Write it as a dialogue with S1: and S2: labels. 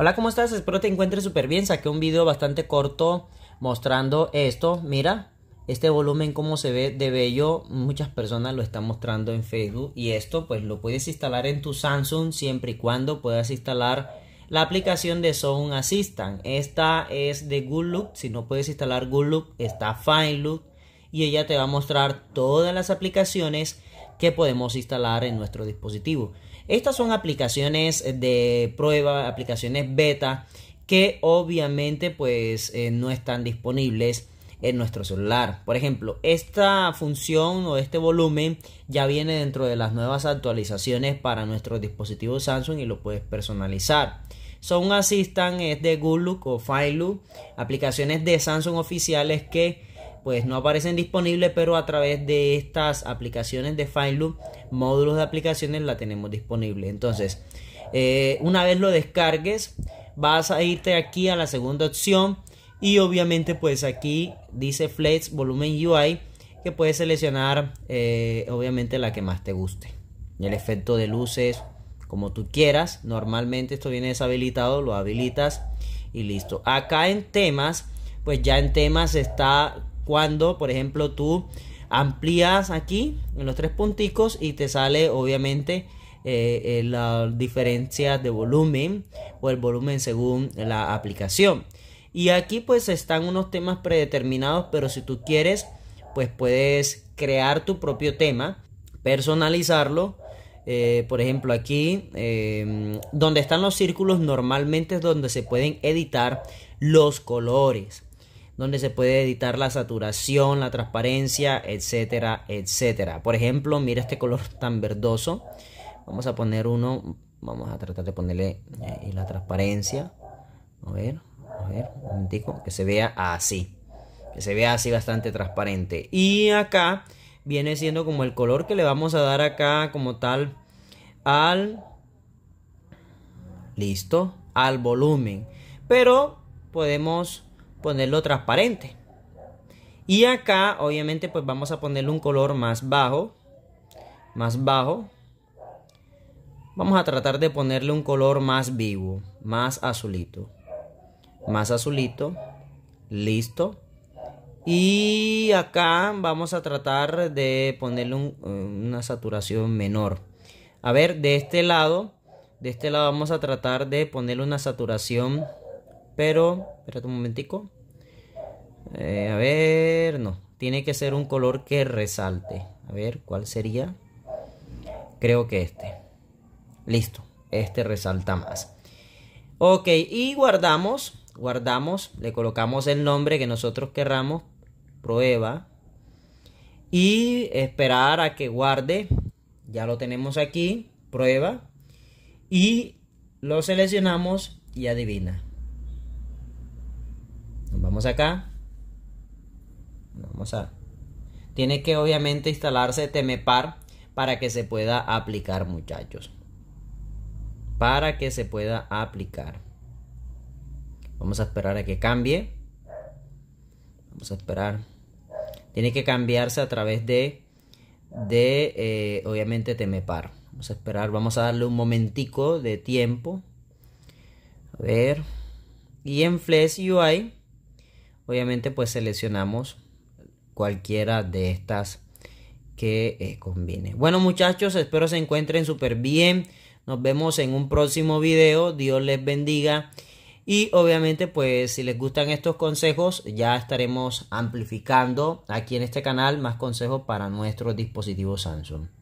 S1: Hola, ¿cómo estás? Espero te encuentres súper bien. Saqué un video bastante corto mostrando esto. Mira, este volumen cómo se ve de bello. Muchas personas lo están mostrando en Facebook. Y esto pues lo puedes instalar en tu Samsung siempre y cuando puedas instalar la aplicación de Sound Assistant. Esta es de Google. Look. Si no puedes instalar Google Look, está Fine Look. Y ella te va a mostrar todas las aplicaciones que podemos instalar en nuestro dispositivo. Estas son aplicaciones eh, de prueba, aplicaciones beta, que obviamente pues eh, no están disponibles en nuestro celular. Por ejemplo, esta función o este volumen ya viene dentro de las nuevas actualizaciones para nuestro dispositivo Samsung y lo puedes personalizar. Son Assistant es de Google o Firelook, aplicaciones de Samsung oficiales que pues no aparecen disponibles, pero a través de estas aplicaciones de Loop... módulos de aplicaciones, la tenemos disponible. Entonces, eh, una vez lo descargues, vas a irte aquí a la segunda opción y obviamente pues aquí dice Flex Volumen UI que puedes seleccionar eh, obviamente la que más te guste. El efecto de luces, como tú quieras. Normalmente esto viene deshabilitado, lo habilitas y listo. Acá en temas, pues ya en temas está cuando, por ejemplo, tú amplías aquí en los tres punticos y te sale obviamente eh, eh, la diferencia de volumen o el volumen según la aplicación. Y aquí pues están unos temas predeterminados, pero si tú quieres, pues puedes crear tu propio tema, personalizarlo. Eh, por ejemplo, aquí em, donde están los círculos normalmente es donde se pueden editar los colores donde se puede editar la saturación, la transparencia, etcétera, etcétera. Por ejemplo, mira este color tan verdoso. Vamos a poner uno, vamos a tratar de ponerle eh, la transparencia. A ver, a ver, un momentico, que se vea así. Que se vea así bastante transparente. Y acá viene siendo como el color que le vamos a dar acá como tal al... Listo, al volumen. Pero podemos ponerlo transparente. Y acá, obviamente, pues vamos a ponerle un color más bajo. Más bajo. Vamos a tratar de ponerle un color más vivo, más azulito. Más azulito. Listo. Y acá vamos a tratar de ponerle una saturación menor. A ver, de este lado, de este lado vamos a tratar de ponerle una saturación pero, espérate un momentico. Eh, a ver, no. Tiene que ser un color que resalte. A ver, ¿cuál sería? Creo que este. Listo. Este resalta más. Ok, y guardamos. Guardamos. Le colocamos el nombre que nosotros querramos. Prueba. Y esperar a que guarde. Ya lo tenemos aquí. Prueba. Y lo seleccionamos y adivina acá. Vamos a... Tiene que obviamente instalarse Temepar para que se pueda aplicar muchachos. Para que se pueda aplicar. Vamos a esperar a que cambie. Vamos a esperar. Tiene que cambiarse a través de, de eh, obviamente, Temepar. Vamos a esperar. Vamos a darle un momentico de tiempo. A ver. Y en flash UI Obviamente pues seleccionamos cualquiera de estas que eh, conviene. Bueno muchachos, espero se encuentren súper bien. Nos vemos en un próximo video. Dios les bendiga. Y obviamente pues si les gustan estos consejos ya estaremos amplificando aquí en este canal más consejos para nuestro dispositivo Samsung.